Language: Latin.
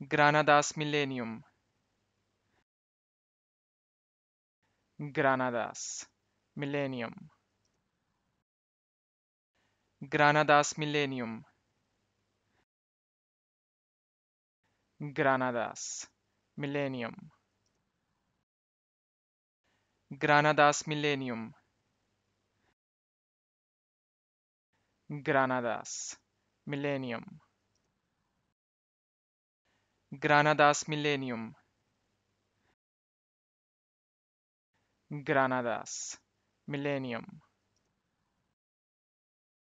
Granadas Millennium Granadas Millennium Granadas Millennium Granadas Millennium Granadas Millennium Granadas Millennium Granadas Millennium Granadas Millennium